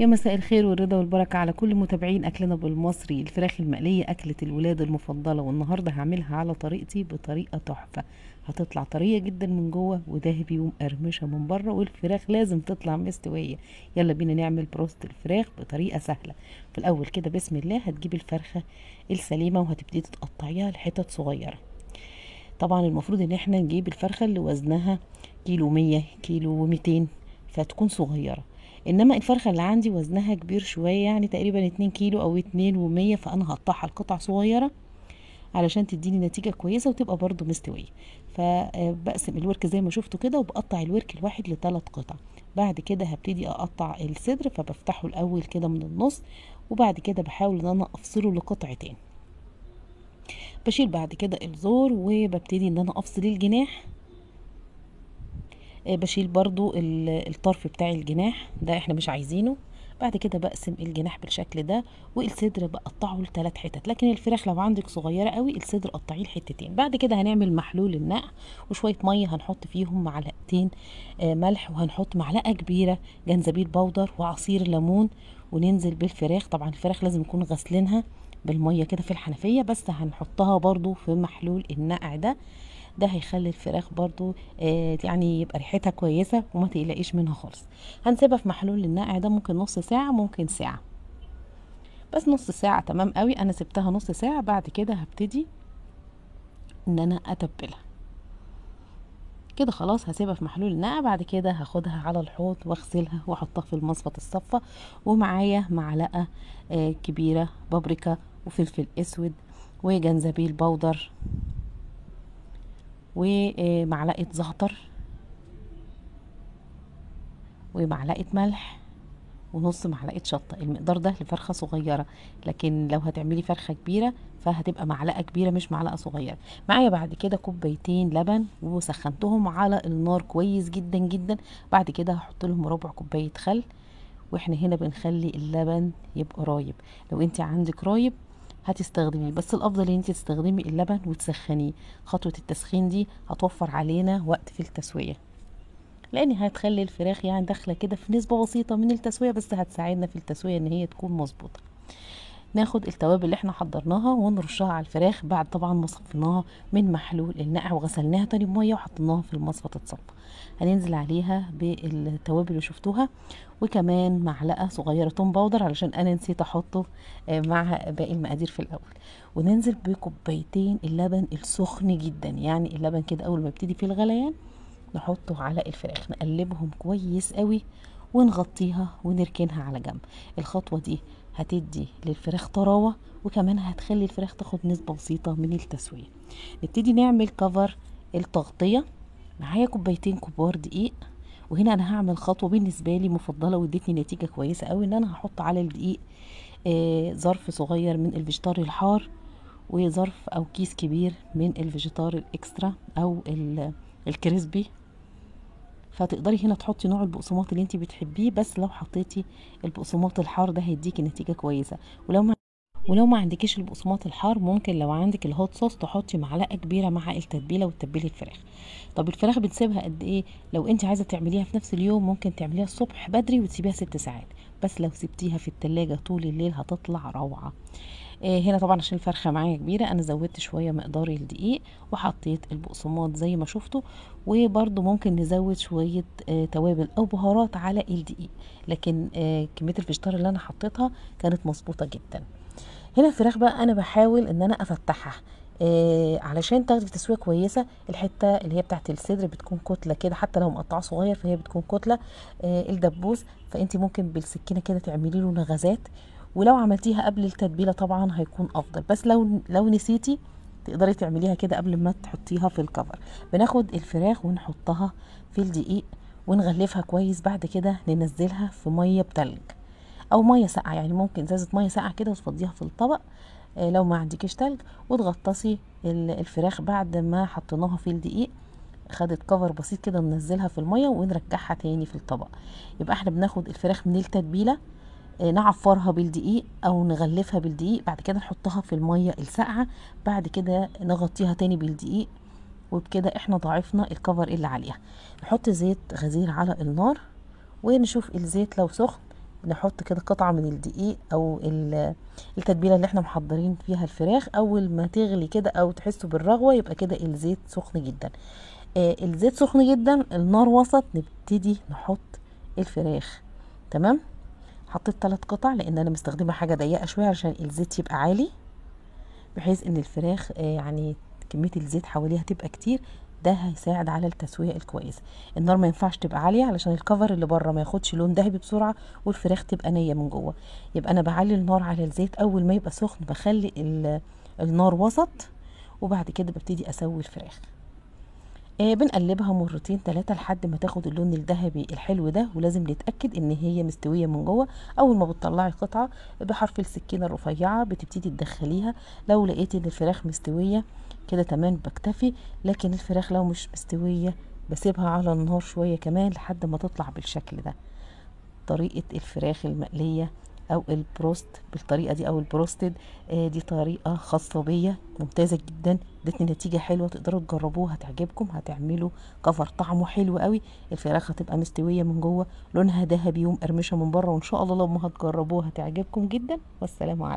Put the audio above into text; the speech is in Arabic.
يا مساء الخير والرضا والبركة على كل متابعين أكلنا بالمصري الفراخ المقلية أكلة الولاد المفضلة والنهاردة هعملها على طريقتي بطريقة تحفة هتطلع طرية جدا من جوه وذهبي بيوم قرمشة من بره والفراخ لازم تطلع مستوية يلا بينا نعمل بروست الفراخ بطريقة سهلة في الأول كده بسم الله هتجيب الفرخة السليمة وهتبتدي تقطعيها لحتت صغيرة طبعا المفروض ان احنا نجيب الفرخة اللي وزنها كيلو مية كيلو ومتين فتكون صغيرة انما الفرخه اللي عندي وزنها كبير شويه يعني تقريبا اتنين كيلو او اتنين ومية فانا هقطعها لقطع صغيره علشان تديني نتيجة كويسة وتبقى برضو مستوية فبقسم آه، الورك زي ما شفتوا كده وبقطع الورك الواحد لثلاث قطع بعد كده هبتدي اقطع الصدر فبفتحه الاول كده من النص وبعد كده بحاول ان انا افصله لقطعتين بشيل بعد كده الزور وببتدي ان انا افصل الجناح آه، بشيل برضو الطرف بتاع الجناح ده احنا مش عايزينه بعد كده بقسم الجناح بالشكل ده والصدر بقطعه لثلاث حتت لكن الفراخ لو عندك صغيره قوي الصدر قطعيه لحتتين بعد كده هنعمل محلول النقع وشويه ميه هنحط فيهم معلقتين آه، ملح وهنحط معلقه كبيره جنزبيل بودر وعصير ليمون وننزل بالفراخ طبعا الفراخ لازم نكون غسلينها بالميه كده في الحنفيه بس هنحطها برضو في محلول النقع ده ده هيخلي الفراخ برضو آه، يعني يبقى ريحتها كويسه وما تقلقيش منها خالص هنسيبها في محلول النقع ده ممكن نص ساعه ممكن ساعه بس نص ساعه تمام قوي انا سبتها نص ساعه بعد كده هبتدي ان انا اتبلها كده خلاص هسيبها في محلول النقع بعد كده هاخدها على الحوض واغسلها واحطها في المصفط الصفة ومعايا معلقة آه، كبيرة بابريكا وفلفل اسود وجنزبيل بودر ومعلقة زعتر ومعلقة ملح ونص معلقة شطة المقدار ده لفرخة صغيرة لكن لو هتعملي فرخة كبيرة فهتبقى معلقة كبيرة مش معلقة صغيرة معايا بعد كده كوبايتين لبن وسخنتهم على النار كويس جدا جدا بعد كده هحط لهم ربع كوباية خل واحنا هنا بنخلي اللبن يبقى رايب لو انت عندك رايب هتستخدميه بس الافضل ان انت تستخدمي اللبن وتسخنيه خطوه التسخين دي هتوفر علينا وقت في التسويه لان هتخلي الفراخ يعني داخله كده في نسبه بسيطه من التسويه بس هتساعدنا في التسويه ان هي تكون مظبوطه ناخد التوابل اللي احنا حضرناها ونرشها على الفراخ بعد طبعا ما صفيناها من محلول النقع وغسلناها تاني بميه وحطيناها في المصفى تتصفى هننزل عليها بالتوابل اللي شفتوها وكمان معلقه صغيره توم باودر علشان انا نسيت احطه آه، مع باقي المقادير في الاول وننزل بكوبايتين اللبن السخن جدا يعني اللبن كده اول ما يبتدي في الغليان نحطه على الفراخ نقلبهم كويس قوي ونغطيها ونركنها على جنب الخطوه دي هتدي للفراخ طراوة وكمان هتخلي الفراخ تاخد نسبة بسيطة من التسوية نبتدي نعمل كفر التغطية معايا كوبايتين كبار دقيق وهنا انا هعمل خطوة بالنسبة لي مفضلة وادتني نتيجة كويسة قوي ان انا هحط على الدقيق آه ظرف صغير من الفيجيتار الحار وظرف او كيس كبير من الفيجيتار الاكسترا او الكريسبي فتقدري هنا تحطي نوع البقسماط اللي انت بتحبيه بس لو حطيتي البقسماط الحار ده هيديكي نتيجه كويسه ولو ما ولو ما عندكيش البقسماط الحار ممكن لو عندك الهوت صوص تحطي معلقه كبيره مع التتبيله وتتبلي الفراخ طب الفراخ بتسيبها قد ايه لو انت عايزه تعمليها في نفس اليوم ممكن تعمليها الصبح بدري وتسيبيها ست ساعات بس لو سبتيها في التلاجة طول الليل هتطلع روعة آه، هنا طبعا عشان الفرخة معايا كبيرة انا زودت شوية مقدار الدقيق وحطيت البقسماط زي ما شفتوا وبرده ممكن نزود شوية آه، توابل او بهارات على الدقيق لكن آه، كمية الفشتار اللي انا حطيتها كانت مظبوطة جدا هنا الفراخ بقى انا بحاول ان انا افتحها آه علشان تاخدي في تسويه كويسه الحته اللي هي بتاعت الصدر بتكون كتله كده حتى لو مقطعه صغير فهي بتكون كتله آه الدبوس فانت ممكن بالسكينه كده تعملي له نغزات ولو عملتيها قبل التتبيله طبعا هيكون افضل بس لو لو نسيتي تقدري تعمليها كده قبل ما تحطيها في الكفر بناخد الفراخ ونحطها في الدقيق ونغلفها كويس بعد كده ننزلها في ميه بتلج او ميه ساقعه يعني ممكن ازازه ميه ساقعه كده وتفضيها في الطبق آه، لو ما عندكش تلج وتغطسي الفراخ بعد ما حطيناها في الدقيق خدت كفر بسيط كده ننزلها في الميه ونرجعها تاني في الطبق يبقى احنا بناخد الفراخ من التتبيله آه، نعفرها بالدقيق او نغلفها بالدقيق بعد كده نحطها في الميه الساقعه بعد كده نغطيها تاني بالدقيق وبكده احنا ضعفنا الكفر اللي عليها نحط زيت غزير على النار ونشوف الزيت لو سخن نحط كده قطعة من الدقيق او التتبيلة اللي احنا محضرين فيها الفراخ اول ما تغلي كده او تحسوا بالرغوة يبقى كده الزيت سخن جدا آه الزيت سخن جدا النار وسط نبتدي نحط الفراخ تمام حطيت ثلاث قطع لان انا مستخدمه حاجه ضيقه شويه عشان الزيت يبقى عالي بحيث ان الفراخ آه، يعني كميه الزيت حواليها تبقى كتير ده هيساعد على التسويه الكويسه النار ما ينفعش تبقى عاليه علشان الكفر اللي بره ما ياخدش لون ذهبي بسرعه والفراخ تبقى نيه من جوه يبقى انا بعلي النار على الزيت اول ما يبقى سخن بخلي النار وسط وبعد كده ببتدي اسوي الفراخ آه بنقلبها مرتين ثلاثة لحد ما تاخد اللون الذهبي الحلو ده ولازم نتأكد ان هي مستوية من جوه اول ما بتطلعي القطعة بحرف السكينة الرفيعة بتبتدي تدخليها لو لقيتي ان الفراخ مستوية كده تمام بكتفي لكن الفراخ لو مش مستوية بسيبها على النار شوية كمان لحد ما تطلع بالشكل ده طريقة الفراخ المقلية او البروست بالطريقه دي او البروستد آه، دي طريقه خاصه بيا ممتازه جدا ادتني نتيجه حلوه تقدروا تجربوه هتعجبكم هتعملوا كفر طعمه حلو قوي الفراخ هتبقى مستويه من جوه لونها ذهبي ومقرمشه من بره وان شاء الله لما هتجربوها هتعجبكم جدا والسلام عليكم